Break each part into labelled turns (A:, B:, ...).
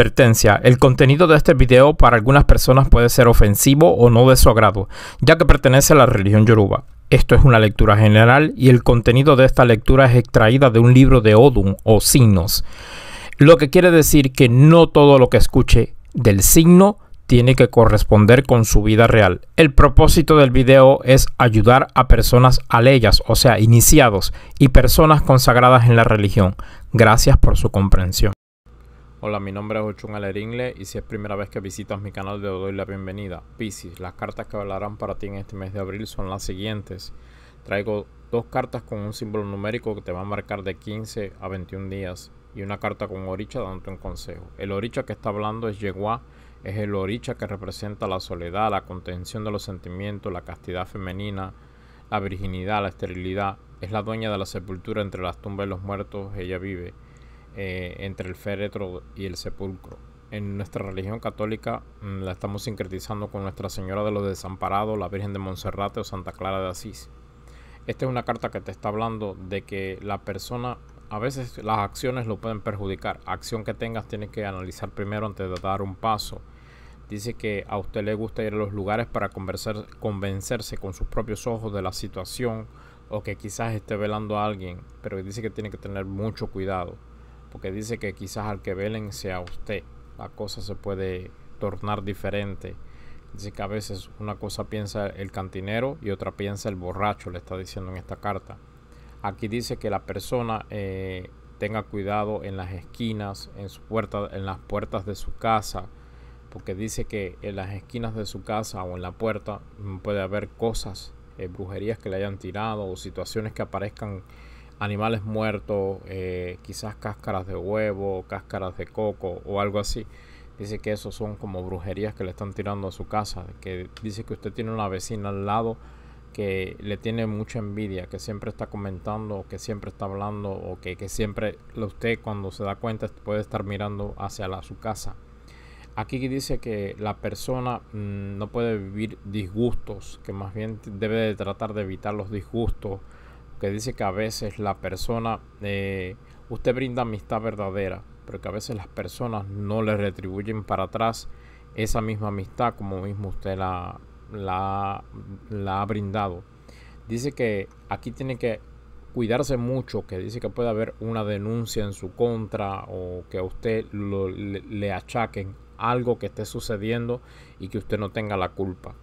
A: Advertencia, el contenido de este video para algunas personas puede ser ofensivo o no de su agrado, ya que pertenece a la religión yoruba. Esto es una lectura general y el contenido de esta lectura es extraída de un libro de Odum o signos, lo que quiere decir que no todo lo que escuche del signo tiene que corresponder con su vida real. El propósito del video es ayudar a personas aleyas, o sea, iniciados, y personas consagradas en la religión. Gracias por su comprensión. Hola, mi nombre es Ochun Aleringle y si es primera vez que visitas mi canal te doy la bienvenida. Piscis, las cartas que hablarán para ti en este mes de abril son las siguientes. Traigo dos cartas con un símbolo numérico que te va a marcar de 15 a 21 días y una carta con oricha dándote un consejo. El oricha que está hablando es Yegua, es el oricha que representa la soledad, la contención de los sentimientos, la castidad femenina, la virginidad, la esterilidad. Es la dueña de la sepultura entre las tumbas de los muertos, ella vive. Eh, entre el féretro y el sepulcro. En nuestra religión católica mm, la estamos sincretizando con Nuestra Señora de los Desamparados, la Virgen de Monserrate o Santa Clara de Asís. Esta es una carta que te está hablando de que la persona, a veces las acciones lo pueden perjudicar. Acción que tengas tienes que analizar primero antes de dar un paso. Dice que a usted le gusta ir a los lugares para convencerse con sus propios ojos de la situación o que quizás esté velando a alguien, pero dice que tiene que tener mucho cuidado porque dice que quizás al que velen sea usted. La cosa se puede tornar diferente. Dice que a veces una cosa piensa el cantinero y otra piensa el borracho, le está diciendo en esta carta. Aquí dice que la persona eh, tenga cuidado en las esquinas, en, su puerta, en las puertas de su casa, porque dice que en las esquinas de su casa o en la puerta mm, puede haber cosas, eh, brujerías que le hayan tirado o situaciones que aparezcan animales muertos, eh, quizás cáscaras de huevo, cáscaras de coco o algo así. Dice que eso son como brujerías que le están tirando a su casa. Que dice que usted tiene una vecina al lado que le tiene mucha envidia, que siempre está comentando, que siempre está hablando, o que, que siempre usted cuando se da cuenta puede estar mirando hacia la, su casa. Aquí dice que la persona mm, no puede vivir disgustos, que más bien debe de tratar de evitar los disgustos que dice que a veces la persona, eh, usted brinda amistad verdadera, pero que a veces las personas no le retribuyen para atrás esa misma amistad como mismo usted la, la, ha brindado. Dice que aquí tiene que cuidarse mucho, que dice que puede haber una denuncia en su contra o que a usted le, le achaquen algo que esté sucediendo y que usted no tenga la culpa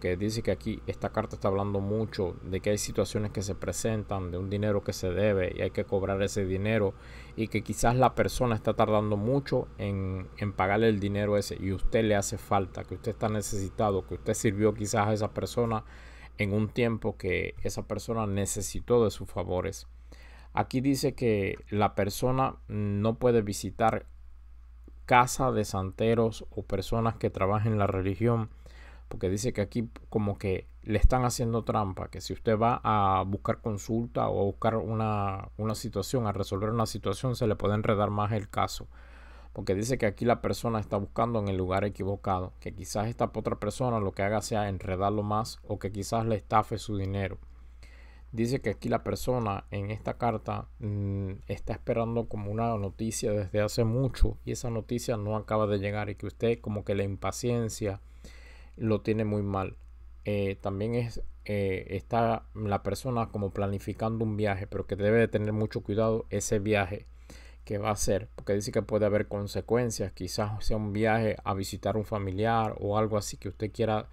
A: que dice que aquí esta carta está hablando mucho de que hay situaciones que se presentan, de un dinero que se debe y hay que cobrar ese dinero y que quizás la persona está tardando mucho en, en pagarle el dinero ese y usted le hace falta, que usted está necesitado, que usted sirvió quizás a esa persona en un tiempo que esa persona necesitó de sus favores. Aquí dice que la persona no puede visitar casa de santeros o personas que trabajen en la religión porque dice que aquí como que le están haciendo trampa, que si usted va a buscar consulta o a buscar una, situación, a resolver una situación, se le puede enredar más el caso. Porque dice que aquí la persona está buscando en el lugar equivocado, que quizás esta otra persona lo que haga sea enredarlo más o que quizás le estafe su dinero. Dice que aquí la persona en esta carta mm, está esperando como una noticia desde hace mucho y esa noticia no acaba de llegar y que usted como que la impaciencia, lo tiene muy mal. Eh, también es, eh, está la persona como planificando un viaje, pero que debe de tener mucho cuidado ese viaje que va a hacer, porque dice que puede haber consecuencias, quizás sea un viaje a visitar un familiar o algo así que usted quiera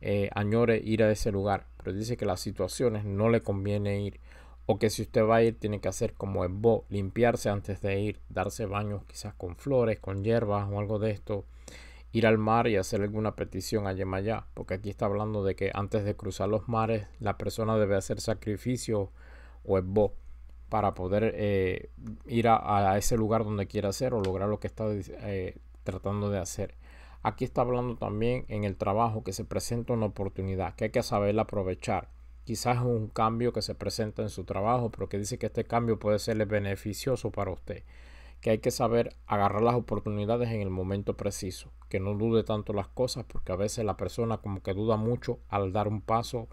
A: eh, añore ir a ese lugar, pero dice que las situaciones no le conviene ir o que si usted va a ir tiene que hacer como es limpiarse antes de ir, darse baños quizás con flores, con hierbas o algo de esto ir al mar y hacer alguna petición a Yemayá, porque aquí está hablando de que antes de cruzar los mares la persona debe hacer sacrificio o esbo para poder eh, ir a, ese lugar donde quiera hacer o lograr lo que está eh, tratando de hacer. Aquí está hablando también en el trabajo que se presenta una oportunidad, que hay que saberla aprovechar. Quizás es un cambio que se presenta en su trabajo, pero que dice que este cambio puede serle beneficioso para usted que hay que saber agarrar las oportunidades en el momento preciso, que no dude tanto las cosas, porque a veces la persona como que duda mucho al dar un paso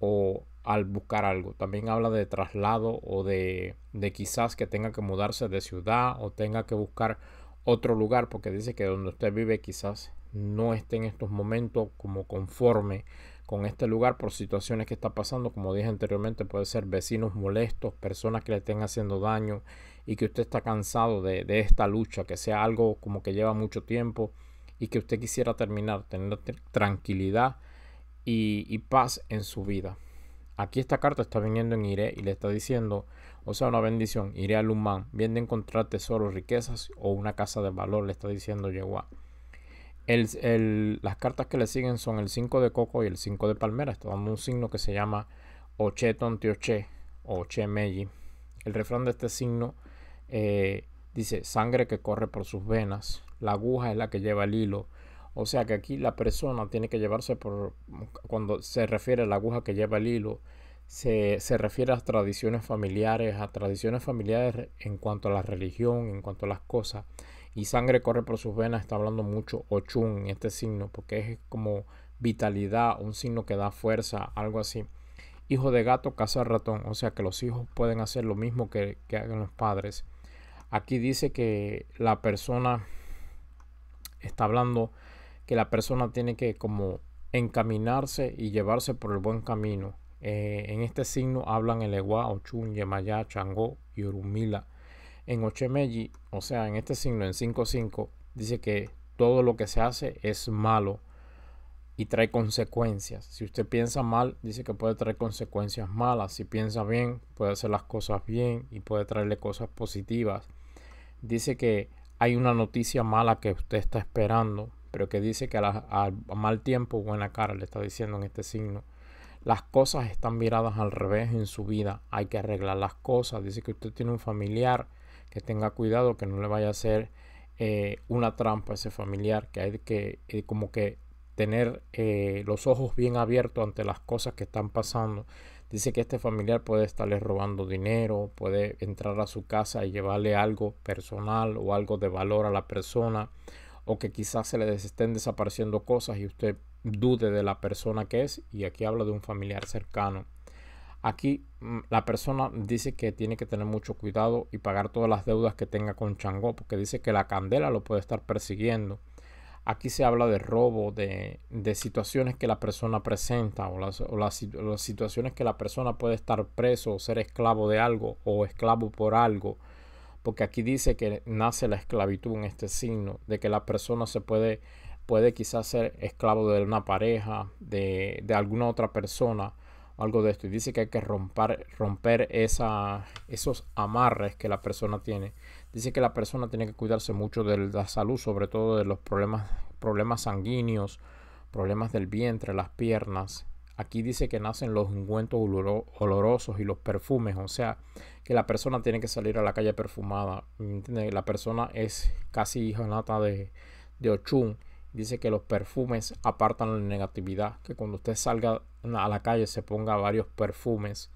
A: o al buscar algo. También habla de traslado o de, de quizás que tenga que mudarse de ciudad o tenga que buscar otro lugar, porque dice que donde usted vive quizás no esté en estos momentos como conforme con este lugar por situaciones que está pasando, como dije anteriormente, puede ser vecinos molestos, personas que le estén haciendo daño, y que usted está cansado de, esta lucha, que sea algo como que lleva mucho tiempo y que usted quisiera terminar, teniendo tranquilidad y, paz en su vida. Aquí esta carta está viniendo en Iré y le está diciendo, o sea, una bendición, Iré al humán, viene de encontrar tesoros, riquezas o una casa de valor, le está diciendo Yehua. las cartas que le siguen son el 5 de coco y el 5 de palmera. Está dando un signo que se llama Oche Tontioche o Oche Meji. El refrán de este signo eh, dice, sangre que corre por sus venas, la aguja es la que lleva el hilo. O sea que aquí la persona tiene que llevarse por, cuando se refiere a la aguja que lleva el hilo, se, refiere a tradiciones familiares, a tradiciones familiares en cuanto a la religión, en cuanto a las cosas. Y sangre corre por sus venas, está hablando mucho Ochun en este signo, porque es como vitalidad, un signo que da fuerza, algo así. Hijo de gato, caza ratón, o sea que los hijos pueden hacer lo mismo que, que hagan los padres. Aquí dice que la persona está hablando que la persona tiene que como encaminarse y llevarse por el buen camino. Eh, en este signo hablan el Ewa, Ochun, Yemayá, Changó y Urumila. En Ochemeji, o sea, en este signo, en 5.5, dice que todo lo que se hace es malo y trae consecuencias. Si usted piensa mal, dice que puede traer consecuencias malas. Si piensa bien, puede hacer las cosas bien y puede traerle cosas positivas dice que hay una noticia mala que usted está esperando, pero que dice que a, mal tiempo buena cara le está diciendo en este signo. Las cosas están miradas al revés en su vida. Hay que arreglar las cosas. Dice que usted tiene un familiar que tenga cuidado, que no le vaya a ser eh, una trampa a ese familiar, que hay que eh, como que tener eh, los ojos bien abiertos ante las cosas que están pasando. Dice que este familiar puede estarle robando dinero, puede entrar a su casa y llevarle algo personal o algo de valor a la persona, o que quizás se le estén desapareciendo cosas y usted dude de la persona que es. Y aquí habla de un familiar cercano. Aquí mm, la persona dice que tiene que tener mucho cuidado y pagar todas las deudas que tenga con Changó, porque dice que la candela lo puede estar persiguiendo Aquí se habla de robo, de, situaciones que la persona presenta o las, las, situaciones que la persona puede estar preso o ser esclavo de algo o esclavo por algo. Porque aquí dice que nace la esclavitud en este signo, de que la persona se puede, puede quizás ser esclavo de una pareja, de, alguna otra persona algo de esto. Y dice que hay que romper, romper esos amarres que la persona tiene. Dice que la persona tiene que cuidarse mucho de la salud, sobre todo de los problemas, problemas sanguíneos, problemas del vientre, las piernas. Aquí dice que nacen los ungüentos olorosos y los perfumes, o sea, que la persona tiene que salir a la calle perfumada. La persona es casi hija nata de, de Ochun. Dice que los perfumes apartan la negatividad, que cuando usted salga a la calle se ponga varios perfumes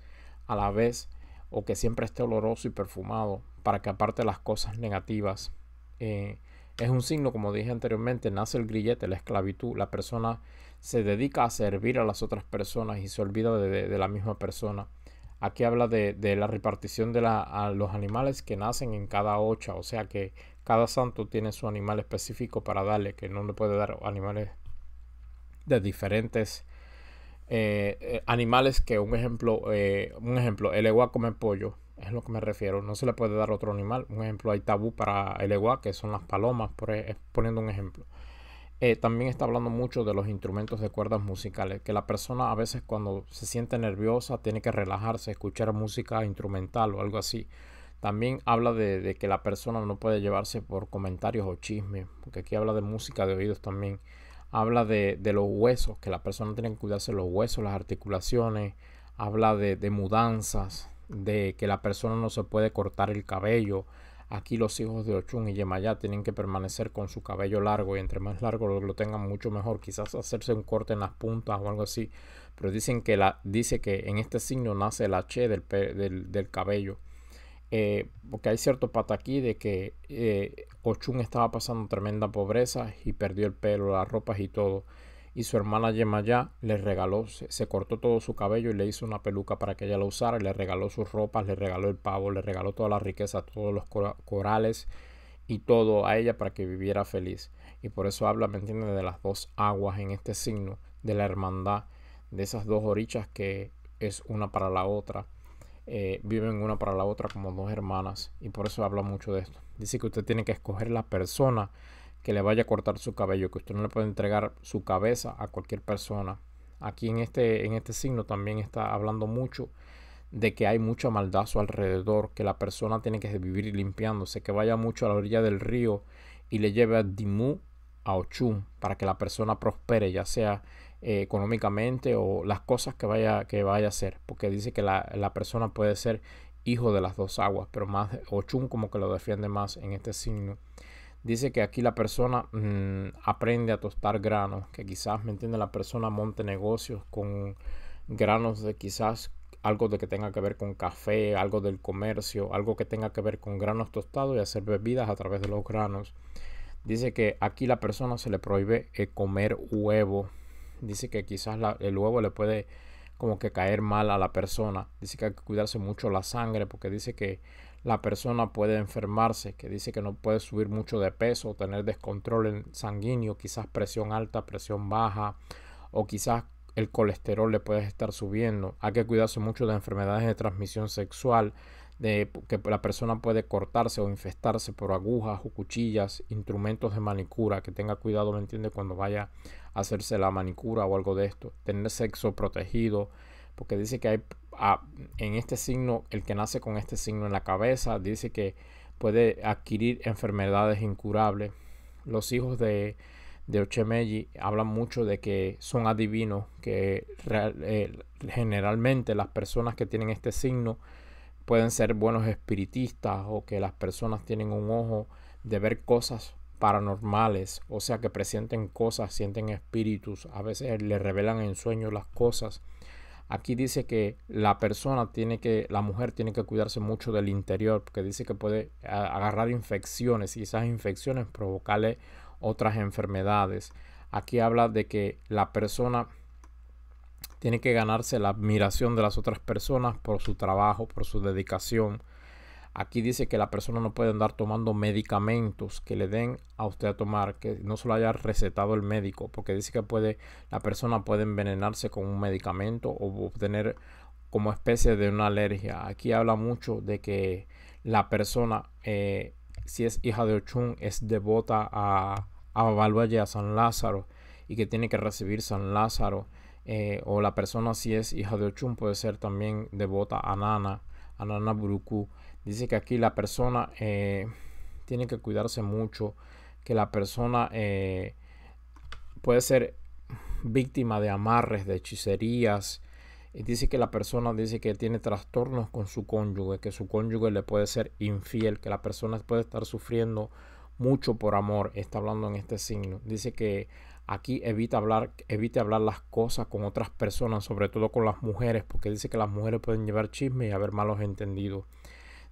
A: a la vez o que siempre esté oloroso y perfumado para que aparte las cosas negativas. Eh, es un signo, como dije anteriormente, nace el grillete, la esclavitud. La persona se dedica a servir a las otras personas y se olvida de, la misma persona. Aquí habla de, la repartición de los animales que nacen en cada ocha, o sea que cada santo tiene su animal específico para darle, que no le puede dar animales de diferentes eh, eh, animales que un ejemplo, un ejemplo, el egua come pollo, es lo que me refiero. No se le puede dar otro animal. Un ejemplo, hay tabú para el agua que son las palomas, por, e, poniendo un ejemplo. Eh, también está hablando mucho de los instrumentos de cuerdas musicales, que la persona a veces cuando se siente nerviosa tiene que relajarse, escuchar música instrumental o algo así. También habla de, que la persona no puede llevarse por comentarios o chismes, porque aquí habla de música de oídos también. Habla de, los huesos, que la persona tiene que cuidarse los huesos, las articulaciones. Habla de, de mudanzas, de que la persona no se puede cortar el cabello. Aquí los hijos de Ochun y Yemayá tienen que permanecer con su cabello largo y entre más largo lo, tengan mucho mejor. Quizás hacerse un corte en las puntas o algo así. Pero dicen que la, dice que en este signo nace el H del, cabello. Eh, porque hay cierto pata aquí de que eh, Ochun estaba pasando tremenda pobreza y perdió el pelo, las ropas y todo y su hermana Yemaya le regaló, se, cortó todo su cabello y le hizo una peluca para que ella lo usara, le regaló sus ropas, le regaló el pavo, le regaló toda la riqueza, todos los corales y todo a ella para que viviera feliz. Y por eso habla, ¿me entiendes?, de las dos aguas en este signo, de la hermandad, de esas dos orichas que es una para la otra. Eh, viven una para la otra como dos hermanas y por eso habla mucho de esto. Dice que usted tiene que escoger la persona que le vaya a cortar su cabello, que usted no le puede entregar su cabeza a cualquier persona. Aquí en este, en este signo también está hablando mucho de que hay mucha maldad alrededor, que la persona tiene que vivir limpiándose, que vaya mucho a la orilla del río y le lleve a Dimu, a Ochum, para que la persona prospere, ya sea eh, económicamente o las cosas que vaya, que vaya a hacer, porque dice que la, la persona puede ser hijo de las dos aguas, pero más Ochum como que lo defiende más en este signo. Dice que aquí la persona mm, aprende a tostar granos, que quizás, ¿me entiende? La persona monte negocios con granos de quizás algo de que tenga que ver con café, algo del comercio, algo que tenga que ver con granos tostados y hacer bebidas a través de los granos. Dice que aquí la persona se le prohíbe eh, comer huevo. Dice que quizás el huevo le puede como que caer mal a la persona. Dice que hay que cuidarse mucho la sangre porque dice que la persona puede enfermarse, que dice que no puede subir mucho de peso, tener descontrol en sanguíneo, quizás presión alta, presión baja o quizás el colesterol le puede estar subiendo. Hay que cuidarse mucho de enfermedades de transmisión sexual de que la persona puede cortarse o infestarse por agujas o cuchillas, instrumentos de manicura, que tenga cuidado, ¿me entiende? Cuando vaya a hacerse la manicura o algo de esto, tener sexo protegido, porque dice que hay ah, en este signo, el que nace con este signo en la cabeza, dice que puede adquirir enfermedades incurables. Los hijos de, de Ochemelli hablan mucho de que son adivinos, que eh, generalmente las personas que tienen este signo, pueden ser buenos espiritistas o que las personas tienen un ojo de ver cosas paranormales, o sea que presenten cosas, sienten espíritus, a veces le revelan en sueños las cosas. Aquí dice que la persona tiene que, la mujer tiene que cuidarse mucho del interior, porque dice que puede agarrar infecciones y esas infecciones provocarle otras enfermedades. Aquí habla de que la persona tiene que ganarse la admiración de las otras personas por su trabajo, por su dedicación. Aquí dice que la persona no puede andar tomando medicamentos que le den a usted a tomar, que no se lo haya recetado el médico, porque dice que puede, la persona puede envenenarse con un medicamento o obtener como especie de una alergia. Aquí habla mucho de que la persona, eh, si es hija de Ochun, es devota a, a a San Lázaro, y que tiene que recibir San Lázaro eh, o la persona si es hija de Ochun puede ser también devota a Nana, a Nana Buruku. Dice que aquí la persona eh, tiene que cuidarse mucho, que la persona eh, puede ser víctima de amarres, de hechicerías. Y dice que la persona dice que tiene trastornos con su cónyuge, que su cónyuge le puede ser infiel, que la persona puede estar sufriendo mucho por amor. Está hablando en este signo. Dice que Aquí evita hablar, evite hablar las cosas con otras personas, sobre todo con las mujeres, porque dice que las mujeres pueden llevar chisme y haber malos entendidos.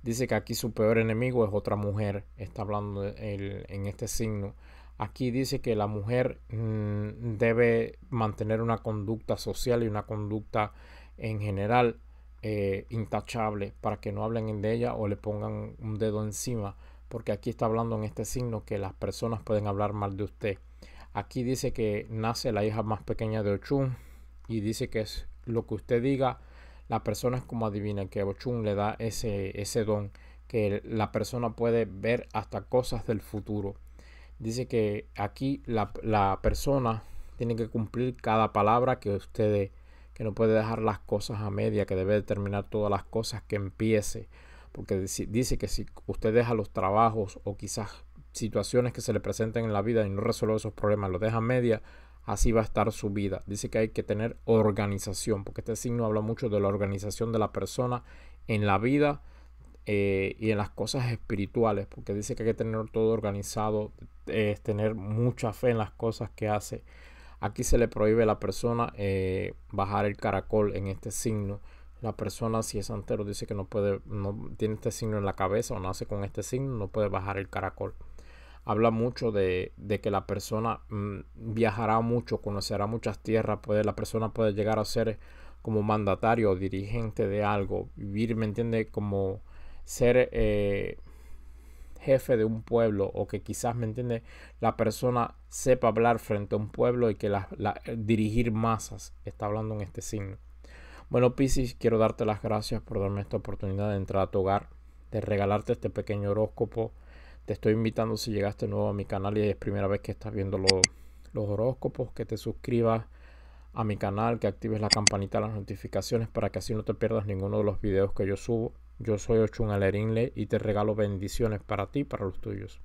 A: Dice que aquí su peor enemigo es otra mujer. Está hablando en este signo. Aquí dice que la mujer mm, debe mantener una conducta social y una conducta en general eh, intachable para que no hablen de ella o le pongan un dedo encima. Porque aquí está hablando en este signo que las personas pueden hablar mal de usted. Aquí dice que nace la hija más pequeña de Ochun y dice que es lo que usted diga, la persona es como adivina, que Ochun le da ese, ese don, que la persona puede ver hasta cosas del futuro. Dice que aquí la, persona tiene que cumplir cada palabra que usted que no puede dejar las cosas a media, que debe determinar todas las cosas que empiece. Porque dice que si usted deja los trabajos o quizás situaciones que se le presenten en la vida y no resuelve esos problemas, lo deja media, así va a estar su vida. Dice que hay que tener organización, porque este signo habla mucho de la organización de la persona en la vida eh, y en las cosas espirituales, porque dice que hay que tener todo organizado, es eh, tener mucha fe en las cosas que hace. Aquí se le prohíbe a la persona eh, bajar el caracol en este signo. La persona, si es santero, dice que no puede, no tiene este signo en la cabeza o nace con este signo, no puede bajar el caracol habla mucho de, de que la persona mm, viajará mucho, conocerá muchas tierras, puede, la persona puede llegar a ser como mandatario o dirigente de algo, vivir, ¿me entiende? Como ser eh, jefe de un pueblo o que quizás, ¿me entiende? La persona sepa hablar frente a un pueblo y que la, dirigir masas, está hablando en este signo. Bueno, Piscis, quiero darte las gracias por darme esta oportunidad de entrar a tu hogar, de regalarte este pequeño horóscopo te estoy invitando si llegaste nuevo a mi canal y es primera vez que estás viendo los, horóscopos, que te suscribas a mi canal, que actives la campanita de las notificaciones para que así no te pierdas ninguno de los videos que yo subo. Yo soy Ochun Alerinle y te regalo bendiciones para ti y para los tuyos.